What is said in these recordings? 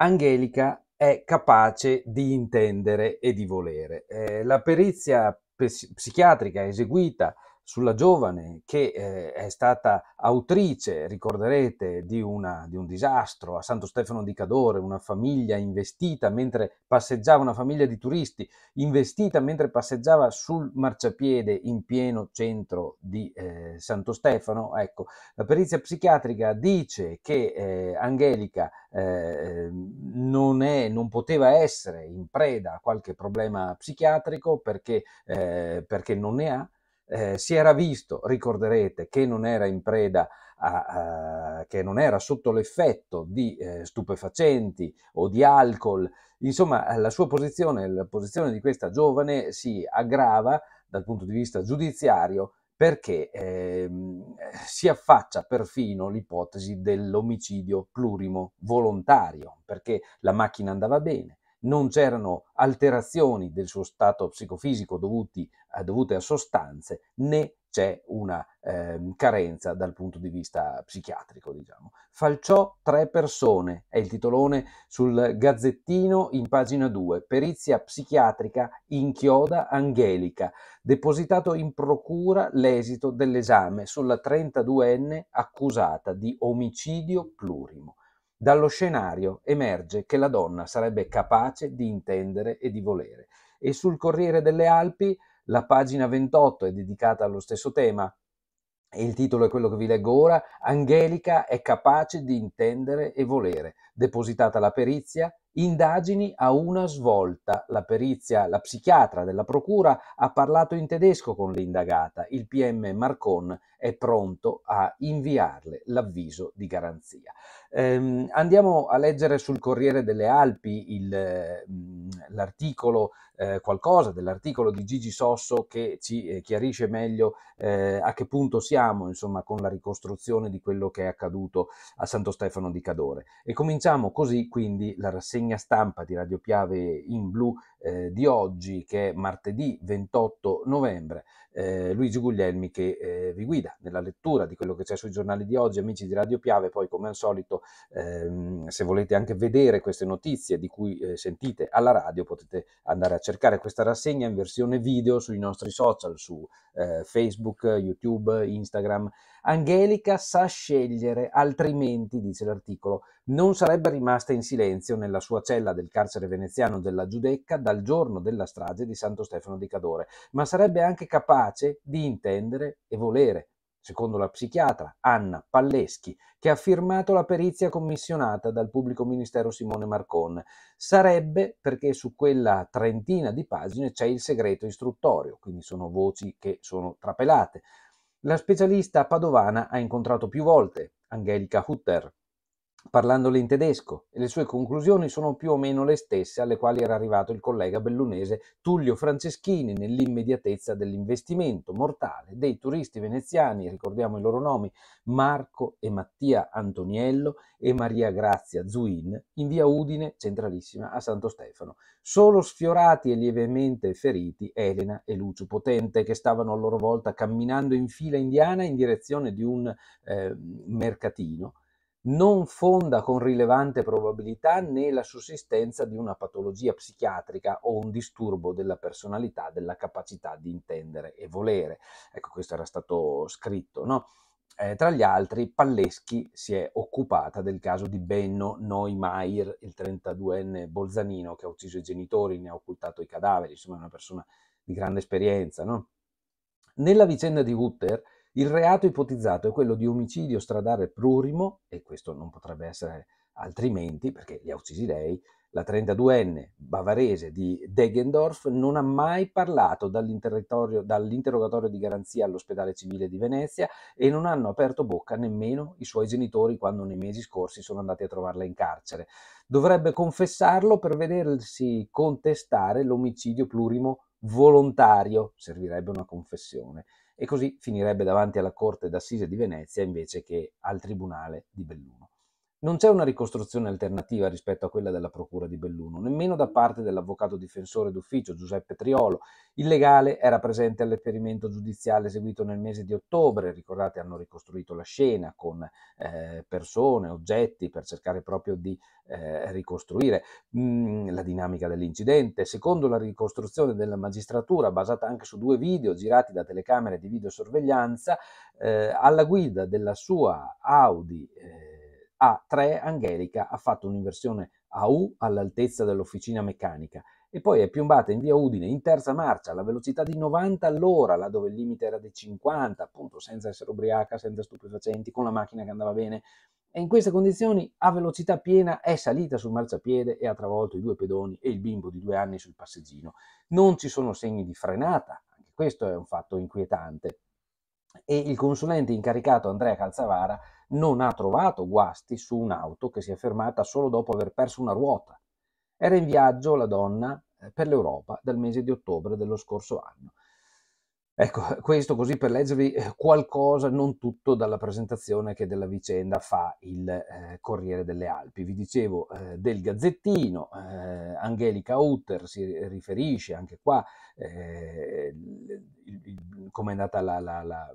Angelica è capace di intendere e di volere. Eh, la perizia psichiatrica eseguita sulla giovane che eh, è stata autrice, ricorderete, di, una, di, un disastro a Santo Stefano di Cadore, una famiglia investita mentre passeggiava, una famiglia di turisti investita mentre passeggiava sul marciapiede in pieno centro di eh, Santo Stefano. Ecco, la perizia psichiatrica dice che eh, Angelica eh, non, è, non, poteva essere in preda a qualche problema psichiatrico perché, eh, perché non ne ha eh, si era visto, ricorderete, che non era in preda a, a, che non era sotto l'effetto di eh, stupefacenti o di alcol. Insomma, la sua posizione, la posizione di questa giovane si aggrava dal punto di vista giudiziario perché eh, si affaccia perfino l'ipotesi dell'omicidio plurimo volontario, perché la macchina andava bene, non c'erano alterazioni del suo stato psicofisico dovuti, eh, dovute a sostanze né c'è una eh, carenza dal punto di vista psichiatrico. Diciamo. Falciò tre persone, è il titolone sul Gazzettino in pagina 2, perizia psichiatrica in chioda angelica, depositato in procura l'esito dell'esame sulla 32enne accusata di omicidio plurimo. Dallo scenario emerge che la donna sarebbe capace di intendere e di volere. E sul Corriere delle Alpi la pagina 28 è dedicata allo stesso tema. E il titolo è quello che vi leggo ora, Angelica è capace di intendere e volere, depositata la perizia Indagini a una svolta. La perizia, la psichiatra della procura ha parlato in tedesco con l'indagata. Il PM Marcon è pronto a inviarle l'avviso di garanzia. Ehm, andiamo a leggere sul Corriere delle Alpi il, mm, l'articolo, eh, qualcosa dell'articolo di Gigi Sosso che ci eh, chiarisce meglio eh, a che punto siamo, insomma, con la ricostruzione di quello che è accaduto a Santo Stefano di Cadore. E cominciamo così quindi la rassegna rassegna stampa di Radio Piave in Blu eh, di oggi, che è martedì 28 novembre. Eh, Luigi Guglielmi che eh, vi guida nella lettura di quello che c'è sui giornali di oggi, amici di Radio Piave. Poi, come al solito, ehm, se volete anche vedere queste notizie di cui eh, sentite alla radio, potete andare a cercare questa rassegna in versione video sui nostri social, su eh, Facebook, YouTube, Instagram. Angelica sa scegliere, altrimenti, dice l'articolo, non sarebbe rimasta in silenzio nella sua cella del carcere veneziano della Giudecca dal giorno della strage di Santo Stefano di Cadore, ma sarebbe anche capace di intendere e volere, secondo la psichiatra Anna Palleschi, che ha firmato la perizia commissionata dal pubblico ministero Simone Marcon. Sarebbe perché su quella trentina di pagine c'è il segreto istruttorio, quindi sono voci che sono trapelate. La specialista padovana ha incontrato più volte Angelica Hutter, parlandole in tedesco e le sue conclusioni sono più o meno le stesse alle quali era arrivato il collega bellunese Tullio Franceschini nell'immediatezza dell'investimento mortale dei turisti veneziani, ricordiamo i loro nomi, Marco e Mattia Antoniello e Maria Grazia Zuin, in via Udine, centralissima a Santo Stefano. Solo sfiorati e lievemente feriti Elena e Lucio Potente, che stavano a loro volta camminando in fila indiana in direzione di un eh, mercatino non fonda con rilevante probabilità né la sussistenza di una patologia psichiatrica o un disturbo della personalità, della capacità di intendere e volere. Ecco, questo era stato scritto, no? Eh, tra gli altri, Palleschi si è occupata del caso di Benno Neumayr, il 32enne bolzanino che ha ucciso i genitori, ne ha occultato i cadaveri, insomma è una persona di grande esperienza. No? Nella vicenda di Wutter, il reato ipotizzato è quello di omicidio stradale prurimo, e questo non potrebbe essere altrimenti, perché li ha uccisi lei, la 32enne bavarese di Deggendorf non ha mai parlato dall'interrogatorio di garanzia all'ospedale civile di Venezia e non hanno aperto bocca nemmeno i suoi genitori quando nei mesi scorsi sono andati a trovarla in carcere. Dovrebbe confessarlo per vedersi contestare l'omicidio plurimo volontario, servirebbe una confessione e così finirebbe davanti alla Corte d'Assise di Venezia invece che al Tribunale di Belluno. Non c'è una ricostruzione alternativa rispetto a quella della Procura di Belluno, nemmeno da parte dell'avvocato difensore d'ufficio Giuseppe Triolo. Il legale era presente all'esperimento giudiziale eseguito nel mese di ottobre, ricordate hanno ricostruito la scena con eh, persone, oggetti per cercare proprio di eh, ricostruire mh, mm, la dinamica dell'incidente. Secondo la ricostruzione della magistratura, basata anche su due video girati da telecamere di videosorveglianza, eh, alla guida della sua Audi eh, a3 Angelica ha fatto un'inversione a U all'altezza dell'officina meccanica e poi è piombata in via Udine in terza marcia alla velocità di 90 all'ora, là dove il limite era di 50, appunto senza essere ubriaca, senza stupefacenti, con la macchina che andava bene. E in queste condizioni, a velocità piena, è salita sul marciapiede e ha travolto i due pedoni e il bimbo di due anni sul passeggino. Non ci sono segni di frenata, anche questo è un fatto inquietante. E il consulente incaricato Andrea Calzavara non ha trovato guasti su un'auto che si è fermata solo dopo aver perso una ruota. Era in viaggio la donna eh, per l'Europa dal mese di ottobre dello scorso anno. Ecco, questo così per leggervi eh, qualcosa, non tutto, dalla presentazione che della vicenda fa il eh, Corriere delle Alpi. Vi dicevo eh, del Gazzettino, eh, Angelica Utter si riferisce anche qua eh, come è andata la, la, la,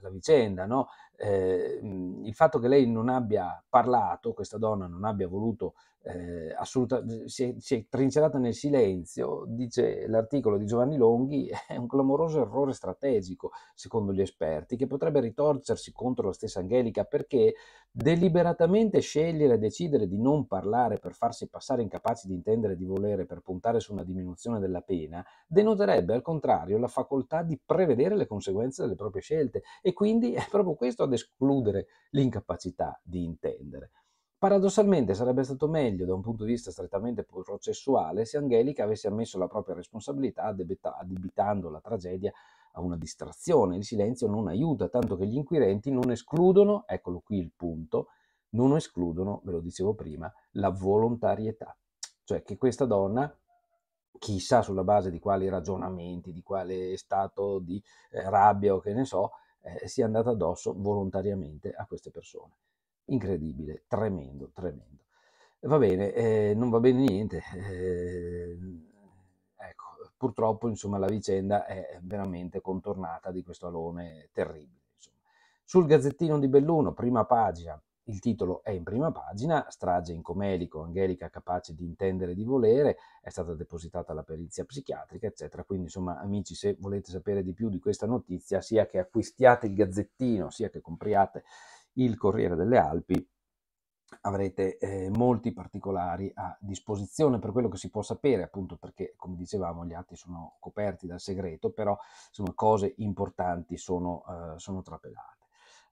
la vicenda, no? eh, il fatto che lei non abbia parlato, questa donna non abbia voluto eh, assolutamente, si, si è, trincerata nel silenzio, dice l'articolo di Giovanni Longhi, è un clamoroso errore strategico, secondo gli esperti, che potrebbe ritorcersi contro la stessa Angelica perché deliberatamente scegliere e decidere di non parlare per farsi passare incapaci di intendere e di volere per puntare su una diminuzione della pena, denoterebbe al contrario la facoltà di prevedere le conseguenze delle proprie scelte e quindi è proprio questo questo ad escludere l'incapacità di intendere. Paradossalmente sarebbe stato meglio, da un punto di vista strettamente processuale, se Angelica avesse ammesso la propria responsabilità addebitando la tragedia a una distrazione. Il silenzio non aiuta, tanto che gli inquirenti non escludono, eccolo qui il punto, non escludono, ve lo dicevo prima, la volontarietà. Cioè che questa donna, chissà sulla base di quali ragionamenti, di quale stato di eh, rabbia o che ne so, eh, eh, sia andata addosso volontariamente a queste persone. Incredibile, tremendo, tremendo. Va bene, eh, non va bene niente. Eh, ecco, purtroppo insomma, la vicenda è veramente contornata di questo alone terribile. Insomma. Sul Gazzettino di Belluno, prima pagina, il titolo è in prima pagina, strage in comelico, Angelica capace di intendere e di volere, è stata depositata la perizia psichiatrica, eccetera. Quindi, insomma, amici, se volete sapere di più di questa notizia, sia che acquistiate il gazzettino, sia che compriate il Corriere delle Alpi, avrete eh, molti particolari a disposizione per quello che si può sapere, appunto perché, come dicevamo, gli atti sono coperti dal segreto, però insomma, cose importanti sono, eh, sono trapelate.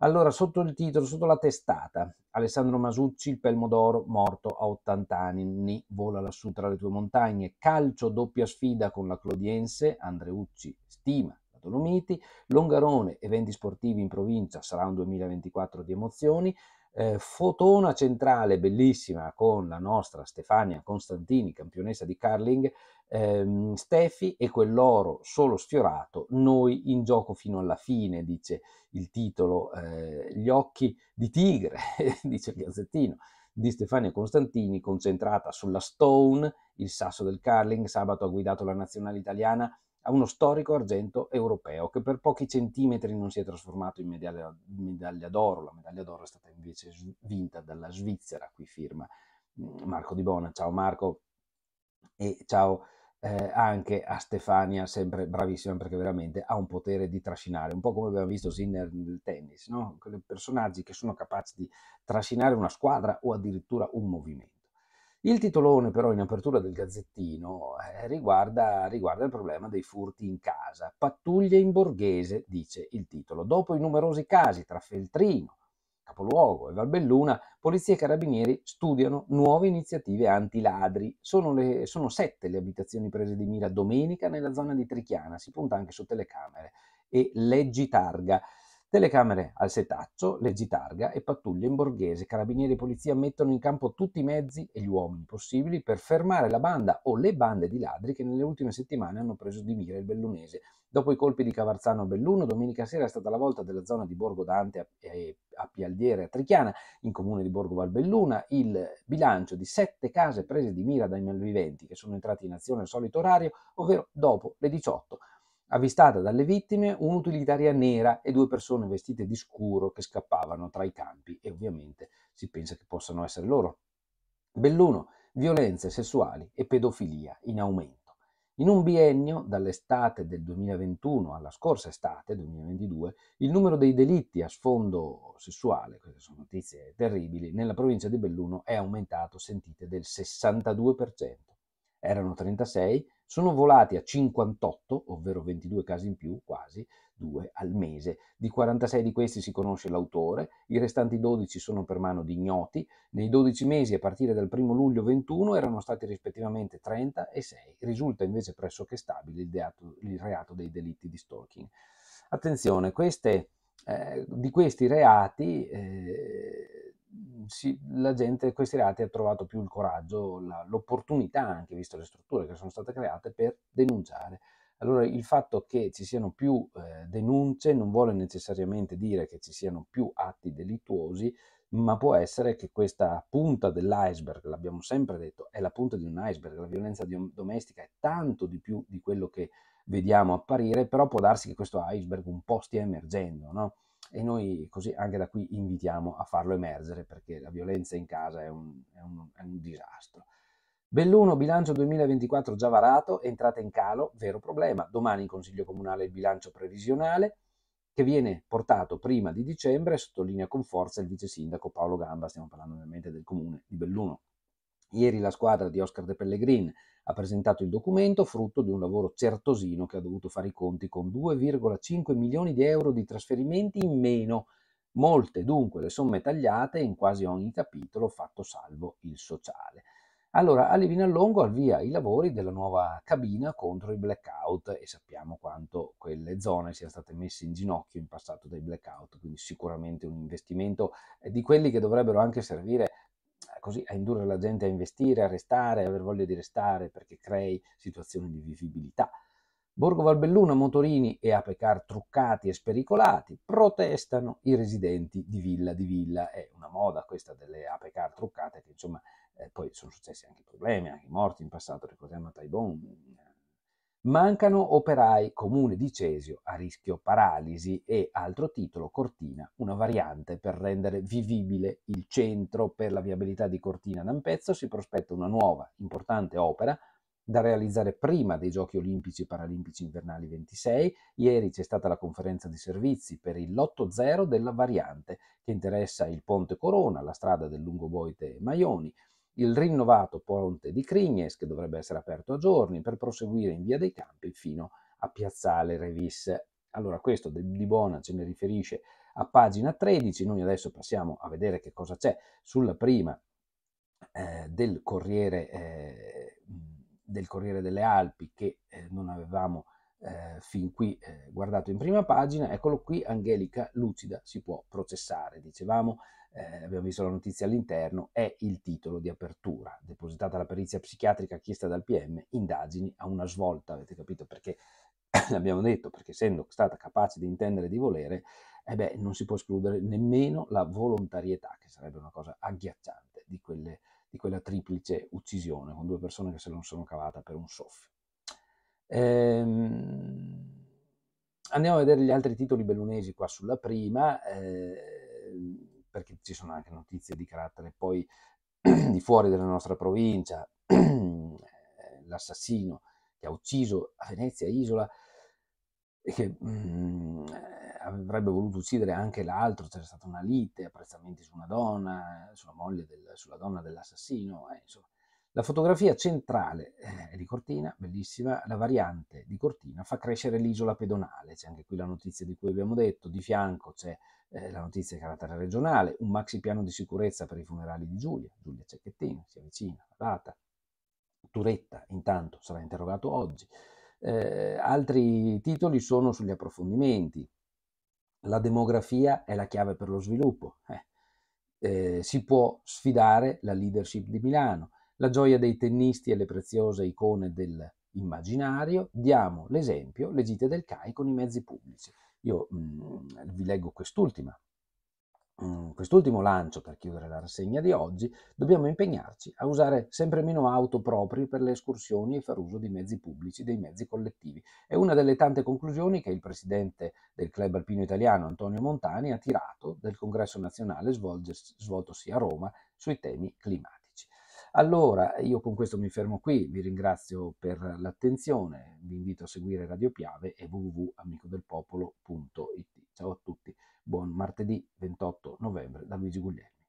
Allora, sotto il titolo, sotto la testata, Alessandro Masucci, il pelmo d'oro, morto a 80 anni, vola lassù tra le tue montagne, calcio doppia sfida con la Clodiense, Andreucci stima la Dolomiti, Longarone, eventi sportivi in provincia, sarà un 2024 di emozioni, eh, fotona centrale bellissima con la nostra Stefania Constantini, campionessa di curling, ehm, Stefi e quell'oro solo sfiorato, noi in gioco fino alla fine, dice il titolo, eh, gli occhi di tigre, dice il gazzettino di Stefania Costantini, concentrata sulla Stone, il sasso del curling, sabato ha guidato la nazionale italiana a uno storico argento europeo che per pochi centimetri non si è trasformato in medaglia, medaglia d'oro, la medaglia d'oro è stata invece vinta dalla Svizzera, qui firma mm, Marco Di Bona. Ciao Marco e ciao eh, anche a Stefania, sempre bravissima perché veramente ha un potere di trascinare, un po' come abbiamo visto Sinner nel tennis, no? quei personaggi che sono capaci di trascinare una squadra o addirittura un movimento. Il titolone però in apertura del gazzettino eh, riguarda, riguarda, il problema dei furti in casa. Pattuglie in borghese, dice il titolo. Dopo i numerosi casi tra Feltrino, capoluogo e Valbelluna, polizia e carabinieri studiano nuove iniziative anti-ladri. Sono, le, sono sette le abitazioni prese di mira domenica nella zona di Trichiana, si punta anche su telecamere, e leggi targa. Telecamere al setaccio, leggi targa e pattuglie in borghese, carabinieri e polizia mettono in campo tutti i mezzi e gli uomini possibili per fermare la banda o le bande di ladri che nelle ultime settimane hanno preso di mira il bellunese. Dopo i colpi di Cavarzano a Belluno, domenica sera è stata la volta della zona di Borgo Dante a Pialdiere a Trichiana, in comune di Borgo Valbelluna, il bilancio di sette case prese di mira dai malviventi che sono entrati in azione al solito orario, ovvero dopo le 18 avvistata dalle vittime un'utilitaria nera e due persone vestite di scuro che scappavano tra i campi e ovviamente si pensa che possano essere loro. Belluno, violenze sessuali e pedofilia in aumento. In un biennio, dall'estate del 2021 alla scorsa estate 2022, il numero dei delitti a sfondo sessuale, queste sono notizie terribili, nella provincia di Belluno è aumentato, sentite, del 62%. Erano 36 sono volati a 58, ovvero 22 casi in più, quasi due al mese. Di 46 di questi si conosce l'autore, i restanti 12 sono per mano di ignoti. Nei 12 mesi a partire dal 1 luglio 21 erano stati rispettivamente 30 e 6. Risulta invece pressoché stabile il, deato, il reato dei delitti di stalking. Attenzione, queste, eh, di questi reati eh, si, la gente, questi reati, ha trovato più il coraggio, la, l'opportunità anche, visto le strutture che sono state create, per denunciare. Allora il fatto che ci siano più eh, denunce non vuole necessariamente dire che ci siano più atti delittuosi, ma può essere che questa punta dell'iceberg, l'abbiamo sempre detto, è la punta di un iceberg, la violenza domestica è tanto di più di quello che vediamo apparire, però può darsi che questo iceberg un po' stia emergendo, no? e noi così anche da qui invitiamo a farlo emergere perché la violenza in casa è un, è un, è un disastro. Belluno, bilancio 2024 già varato, entrata in calo, vero problema. Domani in Consiglio Comunale il bilancio previsionale che viene portato prima di dicembre, sottolinea con forza il vice sindaco Paolo Gamba, stiamo parlando ovviamente del comune di Belluno. Ieri la squadra di Oscar De Pellegrin ha presentato il documento frutto di un lavoro certosino che ha dovuto fare i conti con 2,5 milioni di euro di trasferimenti in meno, molte dunque le somme tagliate in quasi ogni capitolo fatto salvo il sociale. Allora, Ale Longo avvia i lavori della nuova cabina contro i blackout e sappiamo quanto quelle zone siano state messe in ginocchio in passato dai blackout, quindi sicuramente un investimento di quelli che dovrebbero anche servire eh, così a indurre la gente a investire, a restare, a aver voglia di restare perché crei situazioni di vivibilità. Borgo Valbelluna, motorini e apecar truccati e spericolati, protestano i residenti di villa di villa. È una moda questa delle apecar truccate che insomma eh, poi sono successi anche problemi, anche morti in passato, ricordiamo a Taibon, Mancano operai comune di Cesio a rischio paralisi e altro titolo Cortina, una variante per rendere vivibile il centro per la viabilità di Cortina. Da un pezzo si prospetta una nuova importante opera da realizzare prima dei Giochi Olimpici e Paralimpici Invernali 26. Ieri c'è stata la conferenza di servizi per il lotto zero della variante che interessa il Ponte Corona, la strada del Lungoboite e Maioni, il rinnovato ponte di Crignes, che dovrebbe essere aperto a giorni, per proseguire in via dei Campi fino a Piazzale Revis. Allora, questo di Bona ce ne riferisce a pagina 13. Noi adesso passiamo a vedere che cosa c'è sulla prima eh, del, Corriere, eh, del, Corriere, delle Alpi che eh, non avevamo eh, fin qui eh, guardato in prima pagina. Eccolo qui, Angelica Lucida si può processare. Dicevamo eh, abbiamo visto la notizia all'interno, è il titolo di apertura, depositata la perizia psichiatrica chiesta dal PM, indagini a una svolta, avete capito perché l'abbiamo detto, perché essendo stata capace di intendere di volere, eh beh, non si può escludere nemmeno la volontarietà, che sarebbe una cosa agghiacciante di, quelle, di quella triplice uccisione, con due persone che se non sono cavata per un soffio. Ehm... Andiamo a vedere gli altri titoli bellunesi qua sulla prima. Ehm perché ci sono anche notizie di carattere poi di fuori della nostra provincia, l'assassino che ha ucciso a Venezia Isola e che mm, avrebbe voluto uccidere anche l'altro, c'era stata una lite, apprezzamenti su una donna, sulla moglie, del, sulla donna dell'assassino, eh, insomma la fotografia centrale eh, è di Cortina, bellissima, la variante di Cortina fa crescere l'isola pedonale, c'è anche qui la notizia di cui abbiamo detto, di fianco c'è eh, la notizia di carattere regionale, un maxi piano di sicurezza per i funerali di Giulia, Giulia Cecchettino, si avvicina, la data, Turetta intanto sarà interrogato oggi, eh, altri titoli sono sugli approfondimenti, la demografia è la chiave per lo sviluppo, eh, eh si può sfidare la leadership di Milano, la gioia dei tennisti e le preziose icone dell'immaginario, diamo l'esempio, le gite del CAI con i mezzi pubblici. Io mh, mm, vi leggo quest'ultima. Mm, quest'ultimo lancio per chiudere la rassegna di oggi, dobbiamo impegnarci a usare sempre meno auto proprie per le escursioni e far uso di mezzi pubblici, dei mezzi collettivi. È una delle tante conclusioni che il presidente del Club Alpino Italiano Antonio Montani ha tirato del congresso nazionale svolgersi, svoltosi a Roma sui temi climatici. Allora, io con questo mi fermo qui, vi ringrazio per l'attenzione, vi invito a seguire Radio Piave e www.amicodelpopolo.it. Ciao a tutti, buon martedì 28 novembre da Luigi Guglielmo.